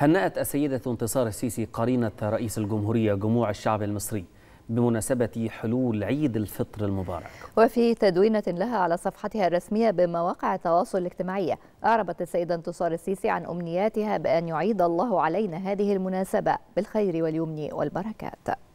هنأت السيدة انتصار السيسي قرينة رئيس الجمهورية جموع الشعب المصري بمناسبة حلول عيد الفطر المبارك وفي تدوينة لها على صفحتها الرسمية بمواقع التواصل الاجتماعي أعربت السيدة انتصار السيسي عن أمنياتها بأن يعيد الله علينا هذه المناسبة بالخير واليمن والبركات